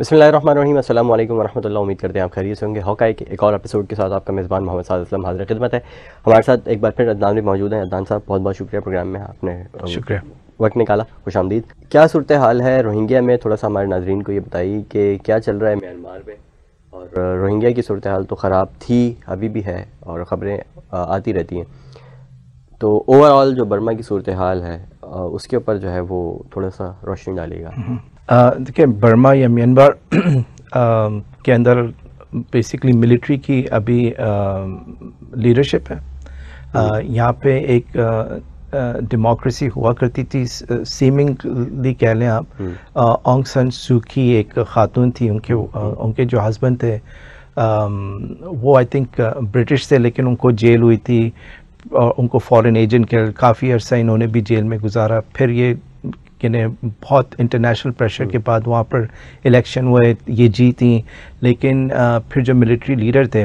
बसमीम अल्लाम वरहमल उम्मीद करते हैं आप खरीद से होंगे हॉकाई के एक और एपिसोड के साथ आपका मेज़बान मोहम्मद साद असलम हाजिर खिदमत है हमारे साथ एक बार फिर अदनान भी मौजूद हैं अदनान साहब बहुत बहुत शुक्रिया प्रोग्राम में आपने शुक्रिया वक्त निकाला खुश आमदीद क्या सूरत हाल है रोहिंग्या में थोड़ा सा हमारे नाजरन को ये बताइए कि क्या चल रहा है म्यांमार में और रोहिंग्या की सूरत हाल तो ख़राब थी अभी भी है और ख़बरें आती रहती हैं तो ओवरऑल जो बर्मा की सूरत हाल है उसके ऊपर जो है वो थोड़ा सा रोशनी डालेगा हम्म। देखिए बर्मा या म्यांमार के अंदर बेसिकली मिलिट्री की अभी लीडरशिप है हम्म। यहाँ पे एक डेमोक्रेसी हुआ करती थी सीमिंगली कह लें आप ओंग सन सूखी एक खातून थी उनके हम्म। उनके जो हस्बैंड थे वो आई थिंक ब्रिटिश थे लेकिन उनको जेल हुई थी और उनको फॉरेन एजेंट के काफ़ी अरसा इन्होंने भी जेल में गुजारा फिर ये यानी बहुत इंटरनेशनल प्रेशर के बाद वहाँ पर इलेक्शन हुए ये जीती लेकिन फिर जो मिलिट्री लीडर थे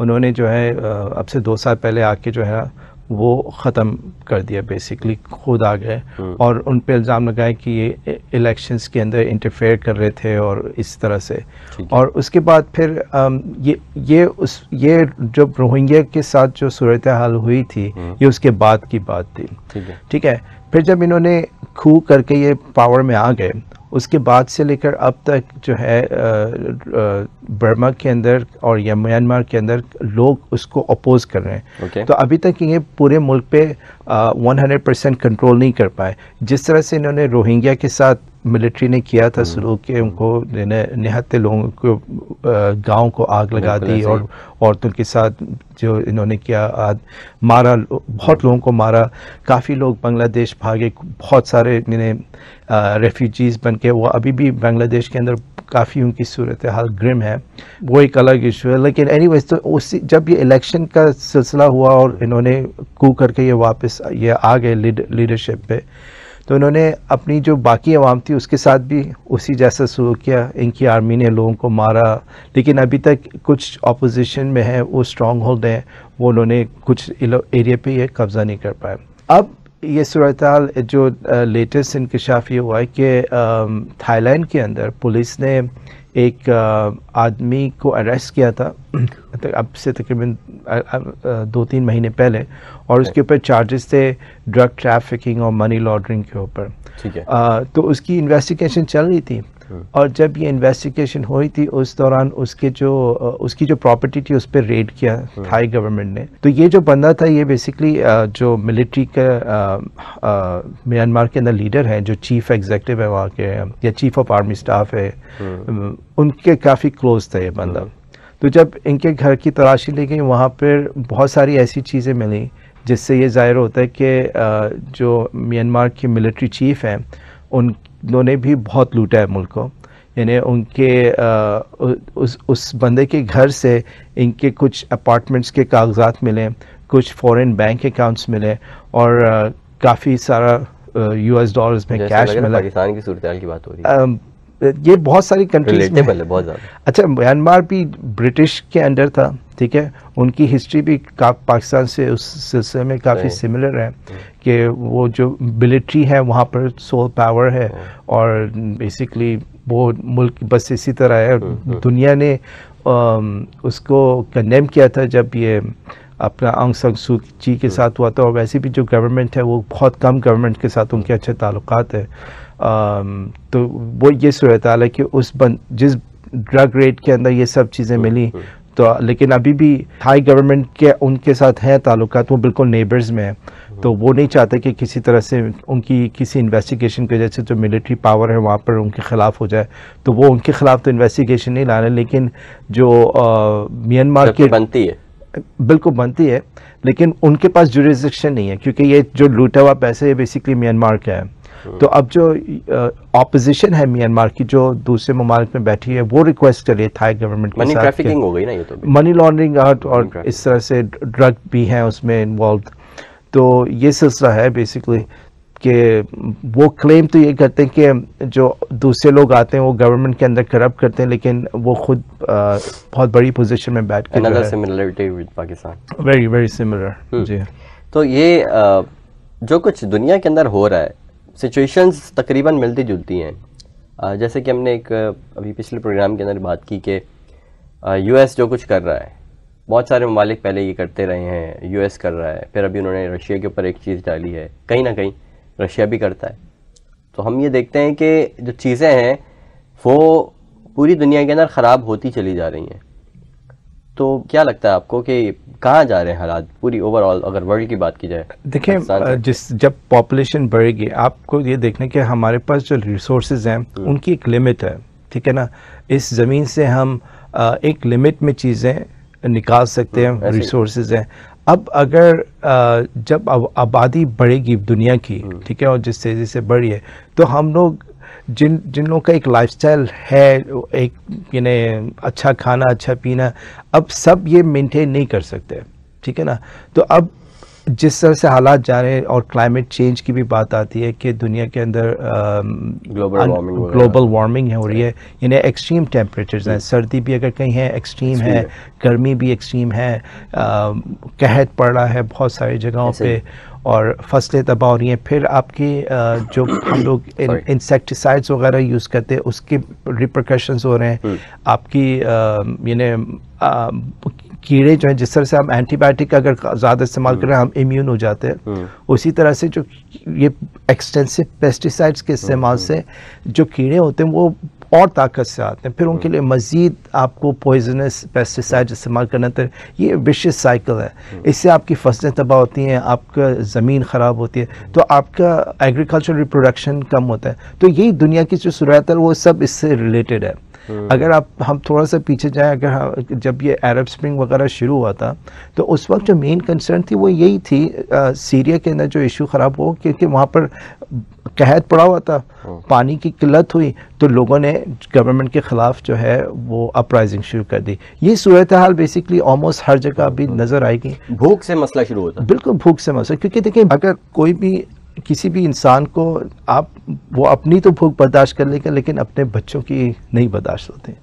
उन्होंने जो है अब से दो साल पहले आके जो है वो ख़त्म कर दिया बेसिकली खुद आ गए हम्म। और उन पे इल्ज़ाम लगाए कि ये इलेक्शंस के अंदर इंटरफेयर कर रहे थे और इस तरह से और उसके बाद फिर ये ये उस ये जब रोहिंग्या के साथ जो सूरत हाल हुई थी हम्म। ये उसके बाद की बात थी ठीक है फिर जब इन्होंने खू करके ये पावर में आ गए उसके बाद से लेकर अब तक जो है बर्मा के अंदर और या म्यांमार के अंदर लोग उसको अपोज कर रहे हैं okay. तो अभी तक ये पूरे मुल्क पे आ, 100 परसेंट कंट्रोल नहीं कर पाए जिस तरह से इन्होंने रोहिंग्या के साथ मिलिट्री ने किया था सलूक हम्म। के उनको निहत्ते लोगों को गांव को आग लगा दी और औरतों के साथ जो इन्होंने किया आद, मारा बहुत लोगों को मारा काफ़ी लोग बांग्लादेश भागे बहुत सारे इन्हें रेफ्यूजीज़ बन के वो अभी भी बांग्लादेश के अंदर काफ़ी उनकी सूरत हाल ग्रिम है वो एक अलग इशू है लेकिन एनी तो उसी जब ये इलेक्शन का सिलसिला हुआ और इन्होंने कू करके ये वापस ये आ गए लीडरशिप पे तो उन्होंने अपनी जो बाकी आवाम थी उसके साथ भी उसी जैसा शुरू किया इनकी आर्मी ने लोगों को मारा लेकिन अभी तक कुछ अपोजिशन में है वो स्ट्रॉन्ग होल्ड हैं वो उन्होंने कुछ एरिया पे ये कब्ज़ा नहीं कर पाए अब ये सूरत जो लेटेस्ट इंकशाफ ये हुआ है कि थाईलैंड के अंदर पुलिस ने एक आदमी को अरेस्ट किया था मतलब अब से तकरीबन दो तीन महीने पहले और उसके ऊपर चार्जेस थे ड्रग ट्रैफिकिंग और मनी लॉन्ड्रिंग के ऊपर तो उसकी इन्वेस्टिगेशन चल रही थी Hmm. और जब ये इन्वेस्टिगेशन हुई थी उस दौरान उसके जो उसकी जो प्रॉपर्टी थी उस पर रेड किया थाई hmm. गवर्नमेंट ने तो ये जो बंदा था ये बेसिकली जो मिलिट्री का म्यांमार के अंदर लीडर हैं जो चीफ एग्जीक्यूटिव है वहाँ के या चीफ ऑफ आर्मी स्टाफ है hmm. उनके काफ़ी क्लोज था ये बंदा तो जब इनके घर की तलाशी ली गई वहाँ पर बहुत सारी ऐसी चीज़ें मिली जिससे ये जाहिर होता है कि जो म्यांमार के मिलिट्री चीफ हैं उन्होंने भी बहुत लूटा है मुल्क को यानी उनके आ, उस उस बंदे के घर से इनके कुछ अपार्टमेंट्स के कागजात मिले कुछ फॉरेन बैंक अकाउंट्स मिले और काफ़ी सारा यूएस डॉलर्स में कैश मिला पाकिस्तान की सूरत की बात हो रही है ये बहुत सारी कंट्रीज में है बहुत ज़्यादा अच्छा म्यांमार भी ब्रिटिश के अंडर था ठीक है उनकी हिस्ट्री भी पाकिस्तान से उस सिलसिले में काफ़ी सिमिलर है hmm. कि वो जो मिलिट्री है वहाँ पर सोल पावर है hmm. और बेसिकली वो मुल्क बस इसी तरह है hmm, दुनिया ने um, उसको कंडेम किया था जब ये अपना अंग संग सू जी के साथ हुआ था और वैसे भी जो गवर्नमेंट है वो बहुत कम गवर्नमेंट के साथ उनके अच्छे ताल्लुक है तो वो ये सूरत हाल है कि उस बन जिस ड्रग रेट के अंदर ये सब चीज़ें मिली तो लेकिन अभी भी थाई गवर्नमेंट के उनके साथ हैं ताल्लुक वो बिल्कुल नेबर्स में हैं हम्म। तो वो नहीं चाहते कि किसी तरह से उनकी किसी इन्वेस्टिगेशन की वजह से जो मिलिट्री पावर है वहाँ पर उनके ख़िलाफ़ हो जाए तो वो उनके ख़िलाफ़ तो इन्वेस्टिगेशन नहीं ला रहे लेकिन जो म्यांमार की बनती है बिल्कुल बनती है लेकिन उनके पास जुरिस्डिक्शन नहीं है क्योंकि ये जो लूटा हुआ पैसे ये बेसिकली म्यांमार का है hmm. तो अब जो ऑपोजिशन है म्यांमार की जो दूसरे ममालिक में बैठी है वो रिक्वेस्ट करिए था थाई गवर्नमेंट मनी ट्रैफिकिंग हो गई ना ये तो मनी लॉन्ड्रिंग और इस तरह से ड्रग भी हैं उसमें इन्वॉल्व तो ये सिलसिला है बेसिकली कि वो क्लेम तो ये करते हैं कि जो दूसरे लोग आते हैं वो गवर्नमेंट के अंदर करप्ट करते हैं लेकिन वो खुद आ, बहुत बड़ी पोजीशन में बैठ कर similarity with Pakistan very very similar जी तो ये आ, जो कुछ दुनिया के अंदर हो रहा है सिचुएशंस तकरीबन मिलती जुलती हैं जैसे कि हमने एक अभी पिछले प्रोग्राम के अंदर बात की कि यूएस जो कुछ कर रहा है बहुत सारे ममालिक पहले ये करते रहे हैं यूएस कर रहा है फिर अभी उन्होंने रशिया के ऊपर एक चीज़ डाली है कहीं ना कहीं रशिया भी करता है तो हम ये देखते हैं कि जो चीज़ें हैं वो पूरी दुनिया के अंदर ख़राब होती चली जा रही हैं तो क्या लगता है आपको कि कहाँ जा रहे हैं हालात पूरी ओवरऑल अगर वर्ल्ड की बात की जाए देखिए जिस जब पॉपुलेशन बढ़ेगी आपको ये देखना कि हमारे पास जो रिसोर्स हैं हम्म। उनकी एक लिमिट है ठीक है ना इस ज़मीन से हम एक लिमिट में चीज़ें निकाल सकते हम्म, हैं रिसोर्स हैं अब अगर जब आबादी बढ़ेगी दुनिया की हम्म। ठीक है और जिस तेज़ी से बढ़ी है तो हम लोग जिन जिन लोगों का एक लाइफस्टाइल है एक यानी अच्छा खाना अच्छा पीना अब सब ये मेंटेन नहीं कर सकते ठीक है ना तो अब जिस तरह से हालात जा रहे हैं और क्लाइमेट चेंज की भी बात आती है कि दुनिया के अंदर ग्लोबल वार्मिंग हो रही है यानी एक्सट्रीम टेम्परेचर्स हैं hmm. सर्दी भी अगर कहीं है एक्सट्रीम है, गर्मी भी एक्सट्रीम है कहत पड़ रहा है बहुत सारी जगहों पे और फसलें तबाह हो रही हैं फिर आपकी जो हम लोग इंसेक्टिसाइड्स वगैरह यूज़ करते हैं उसके रिप्रकशंस हो रहे हैं hmm. आपकी यानी कीड़े जो हैं जिस तरह से हम एंटीबायोटिक अगर ज़्यादा इस्तेमाल करें हम इम्यून हो जाते हैं हम्म। उसी तरह से जो ये एक्सटेंसिव पेस्टिसाइड्स के इस्तेमाल हम्म। से जो कीड़े होते हैं वो और ताकत से आते हैं फिर उनके लिए हम्म। मज़ीद आपको पॉइजनस पेस्टिसाइड इस्तेमाल करना तो ये विशेष साइकिल है इससे आपकी फसलें तबाह होती हैं आपका ज़मीन ख़राब होती है तो आपका एग्रीकल्चर रिप्रोडक्शन कम होता है तो यही दुनिया की जो शुरुआत है वो सब इससे रिलेटेड है हम्म। अगर आप हम थोड़ा सा पीछे जाएं अगर हाँ, जब ये अरब स्प्रिंग वगैरह शुरू हुआ था तो उस वक्त जो मेन कंसर्न थी वो यही थी आ, सीरिया के अंदर जो इशू ख़राब हो क्योंकि वहाँ पर कहत पड़ा हुआ था हाँ। पानी की किल्लत हुई तो लोगों ने गवर्नमेंट के ख़िलाफ़ जो है वो अपराइजिंग शुरू कर दी ये सूरत हाल बेसिकली ऑलमोस्ट हर जगह अभी हाँ। नज़र आएगी भूख से मसला शुरू होता बिल्कुल भूख से मसला क्योंकि देखिए अगर कोई भी किसी भी इंसान को आप वो अपनी तो भूख बर्दाश्त कर लेगा लेकिन अपने बच्चों की नहीं बर्दाश्त होते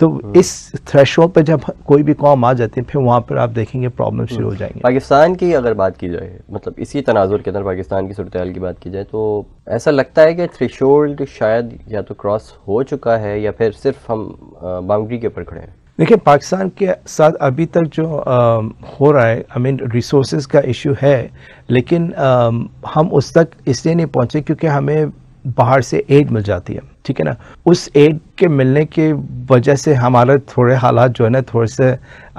तो हम्म। इस थ्रेश पर जब कोई भी कौम आ जाती है फिर वहाँ पर आप देखेंगे प्रॉब्लम शुरू हो हम्म। जाएंगे पाकिस्तान की अगर बात की जाए मतलब इसी तनाजुर के अंदर पाकिस्तान की सूरत की बात की जाए तो ऐसा लगता है कि थ्रेशोल्ड शायद या तो क्रॉस हो चुका है या फिर सिर्फ हम बाउंड्री के ऊपर खड़े हैं देखिए पाकिस्तान के साथ अभी तक जो आ, हो रहा है आई मीन रिसोर्स का इशू है लेकिन आ, हम उस तक इसलिए नहीं पहुंचे क्योंकि हमें बाहर से एड मिल जाती है ठीक है ना उस एड के मिलने की वजह से हमारे थोड़े हालात जो है ना थोड़े से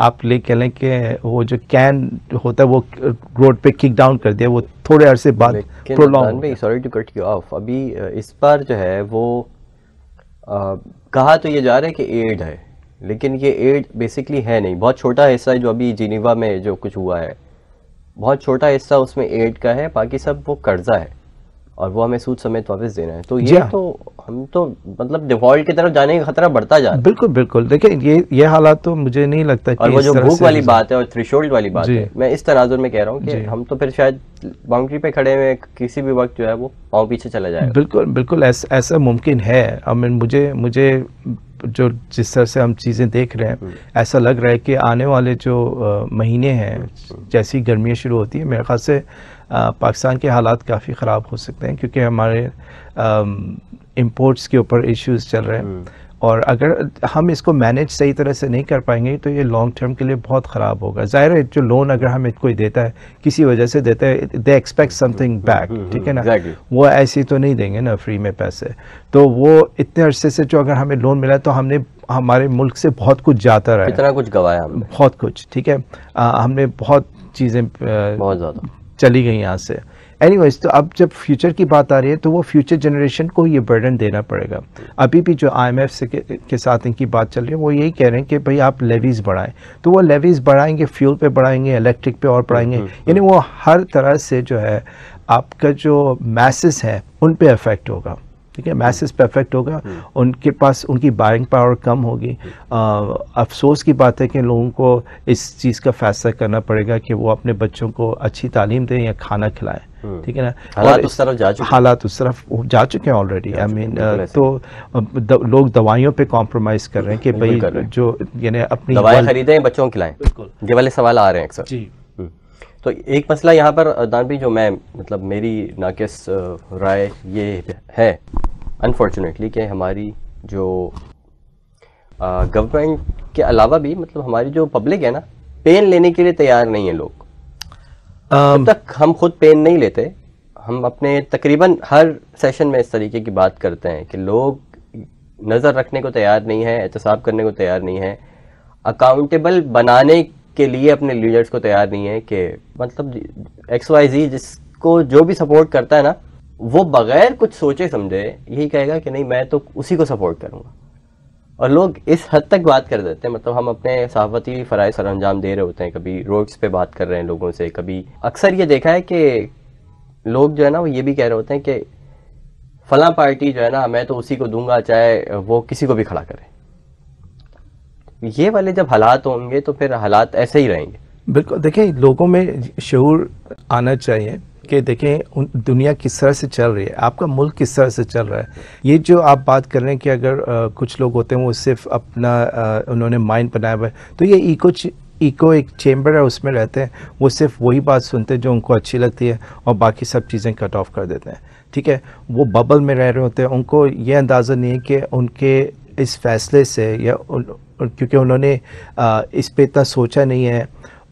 आप ले कह लें कि वो जो कैन होता है वो रोड पे किक डाउन कर दिया वो थोड़े अरसे बाद sorry to cut you off अभी इस बार जो है वो आ, कहा तो ये जा रहा है कि एड है लेकिन ये एड बेसिकली है नहीं बहुत छोटा हिस्सा जो अभी जिनीवा में जो कुछ हुआ है बहुत छोटा हिस्सा उसमें एड का है बाकी सब वो कर्जा है और वो हमें सूद समेत वापस देना है तो ये हाँ। तो हम तो मतलब डिफॉल्ट की तरफ जाने का खतरा बढ़ता जा रहा है बिल्कुल बिल्कुल देखिए ये ये हालात तो मुझे नहीं लगता और वो जो भूख वाली बात है और थ्रिशोल्ड वाली बात है मैं इस तनाजुर में कह रहा हूँ कि हम तो फिर शायद बाउंड्री पे खड़े हुए किसी भी वक्त जो है वो पाँव पीछे चला जाए बिल्कुल बिल्कुल ऐसा मुमकिन है आई मीन मुझे मुझे जो जिस तरह से हम चीज़ें देख रहे हैं हम्म। ऐसा लग रहा है कि आने वाले जो महीने हैं अच्छा। जैसी गर्मियाँ शुरू होती हैं मेरे ख्याल से पाकिस्तान के हालात काफ़ी ख़राब हो सकते हैं क्योंकि हमारे इम्पोर्ट्स के ऊपर इश्यूज चल रहे हैं हम्म। और अगर हम इसको मैनेज सही तरह से नहीं कर पाएंगे तो ये लॉन्ग टर्म के लिए बहुत ख़राब होगा ज़ाहिर है जो लोन अगर हमें कोई देता है किसी वजह से देता है दे एक्सपेक्ट समथिंग बैक ठीक है ना exactly. वो ऐसे तो नहीं देंगे ना फ्री में पैसे तो वो इतने अरसे से जो अगर हमें लोन मिला तो हमने हमारे मुल्क से बहुत कुछ जाता रहा इतना कुछ गवाया हमने बहुत कुछ ठीक है आ, हमने बहुत चीज़ें बहुत ज़्यादा चली गई यहाँ से एनीवेज तो अब जब फ्यूचर की बात आ रही है तो वो फ्यूचर जनरेशन को ये बर्डन देना पड़ेगा अभी भी जो आई से के, के साथ इनकी बात चल रही है वो यही कह रहे हैं कि भाई आप लेवीज़ बढ़ाएं तो वो लेवीज़ बढ़ाएंगे फ्यूल पे बढ़ाएंगे इलेक्ट्रिक पे और बढ़ाएंगे हम्म, हम्म, यानी हम्म। वो हर तरह से जो है आपका जो मैसेज है उन पर अफेक्ट होगा ठीक है मैसेज परफेक्ट होगा हम्म। उनके पास उनकी बाइंग पावर कम होगी हम्म। अफसोस की बात है कि लोगों को इस चीज़ का फैसला करना पड़ेगा कि वो अपने बच्चों को अच्छी तालीम दें या खाना खिलाएं हम्म। ठीक है ना हालात उस तरफ जा चुके हालात उस तरफ जा चुके हैं ऑलरेडी आई मीन तो द, लोग दवाइयों पे कॉम्प्रोमाइज कर रहे हैं कि भाई जो यानी अपनी दवाएं खरीदें बच्चों को खिलाएं बिल्कुल ये वाले सवाल आ रहे हैं अक्सर जी तो एक मसला यहाँ पर दानवी जो मैं मतलब मेरी नाकिस राय ये है अनफॉर्चुनेटली कि हमारी जो गवर्नमेंट के अलावा भी मतलब हमारी जो पब्लिक है ना पेन लेने के लिए तैयार नहीं है लोग um, तक हम खुद पेन नहीं लेते हम अपने तकरीबन हर सेशन में इस तरीके की बात करते हैं कि लोग नज़र रखने को तैयार नहीं है एहतसाब करने को तैयार नहीं है अकाउंटेबल बनाने के लिए अपने लीडर्स को तैयार नहीं है कि मतलब एक्स वाई जी जिसको जो भी सपोर्ट करता है ना वो बगैर कुछ सोचे समझे यही कहेगा कि नहीं मैं तो उसी को सपोर्ट करूँगा और लोग इस हद तक बात कर देते हैं मतलब हम अपने सहाफती फ़राज सर अंजाम दे रहे होते हैं कभी रोड्स पे बात कर रहे हैं लोगों से कभी अक्सर ये देखा है कि लोग जो है ना वो ये भी कह रहे होते हैं कि फला पार्टी जो है ना मैं तो उसी को दूंगा चाहे वो किसी को भी खड़ा करे ये वाले जब हालात होंगे तो फिर हालात ऐसे ही रहेंगे बिल्कुल देखिए लोगों में शूर आना चाहिए कि देखें दुनिया किस तरह से चल रही है आपका मुल्क किस तरह से चल रहा है ये जो आप बात कर रहे हैं कि अगर आ, कुछ लोग होते हैं वो सिर्फ अपना आ, उन्होंने माइंड बनाया हुआ है तो ये इको इको एक चैम्बर है उसमें रहते हैं वो सिर्फ वही बात सुनते हैं जो उनको अच्छी लगती है और बाकी सब चीज़ें कट ऑफ कर देते हैं ठीक है वो बबल में रह रहे होते हैं उनको ये अंदाज़ा नहीं है कि उनके इस फैसले से या उन, क्योंकि उन्होंने आ, इस पर इतना सोचा नहीं है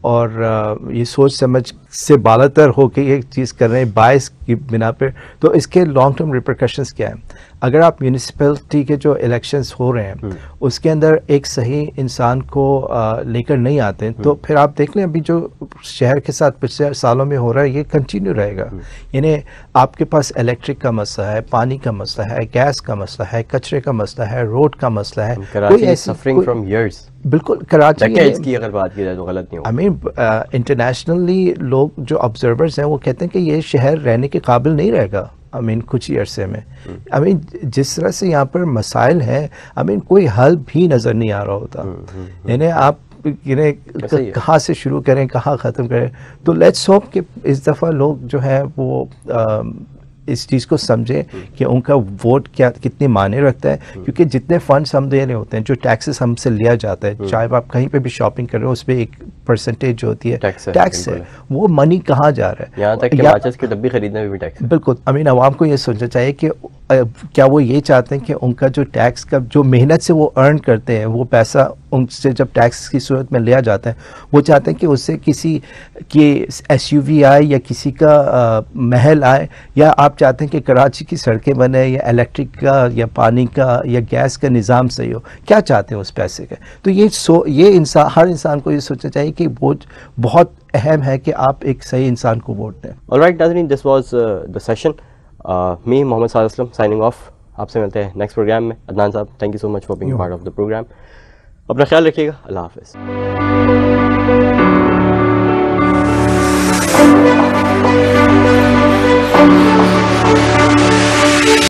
और ये सोच समझ से बालतर होकर ये चीज़ कर रहे हैं बायस की बिना पर तो इसके लॉन्ग टर्म रिप्रिकॉशंस क्या हैं अगर आप म्यूनिसपैलिटी के जो इलेक्शंस हो रहे हैं हम्म। उसके अंदर एक सही इंसान को लेकर नहीं आते तो हम्म। फिर आप देख लें अभी जो शहर के साथ पिछले सालों में हो रहा है ये कंटिन्यू रहेगा हम्म। यानी आपके पास इलेक्ट्रिक का मसला है पानी का मसला है गैस का मसला है कचरे का मसला है रोड का मसला है बिल्कुल कराची की अगर बात की जाए तो गलत नहीं आई मीन इंटरनेशनली लोग लोग जो ऑब्जर्वर्स हैं वो कहते हैं कि ये शहर रहने के काबिल नहीं रहेगा आई मीन कुछ ही अरसे में आई हम्म। मीन जिस तरह से यहाँ पर मसाइल हैं आई मीन कोई हल भी नज़र नहीं आ रहा होता हम्म, हम्म, यानी आप यानी कहाँ से शुरू करें कहाँ ख़त्म करें तो लेट्स होप कि इस दफ़ा लोग जो हैं वो आ, इस चीज़ को समझे कि उनका वोट क्या कितनी माने रखता है हम्म। क्योंकि जितने फंड्स हम दे रहे होते हैं जो टैक्सेस हमसे लिया जाता है हम्म। चाहे आप कहीं पे भी शॉपिंग कर रहे हो उस पर एक परसेंटेज जो होती है टैक्स है, टैक्स है वो मनी कहाँ जा रहा है यहाँ तक कि माचिस की डब्बी खरीदने में भी टैक्स बिल्कुल अमीन आवाम को ये सोचना चाहिए कि क्या वो ये चाहते हैं कि उनका जो टैक्स का जो मेहनत से वो अर्न करते हैं वो पैसा उनसे जब टैक्स की सूरत में लिया जाता है वो चाहते हैं कि उससे किसी के एस आए या किसी का आ, महल आए या आप चाहते हैं कि कराची की सड़कें बने या इलेक्ट्रिक का या पानी का या गैस का निज़ाम सही हो क्या चाहते हैं उस पैसे का तो ये सो ये इंसान हर इंसान को ये सोचना चाहिए कि वो बहुत अहम है कि आप एक सही इंसान को वोट दें all right this was the session me Mohammad Saad Aslam signing off आपसे मिलते हैं नेक्स्ट प्रोग्राम में अदनान साहब thank you so much for being part of the program अपना ख्याल रखिएगा अल्लाह हाफिज़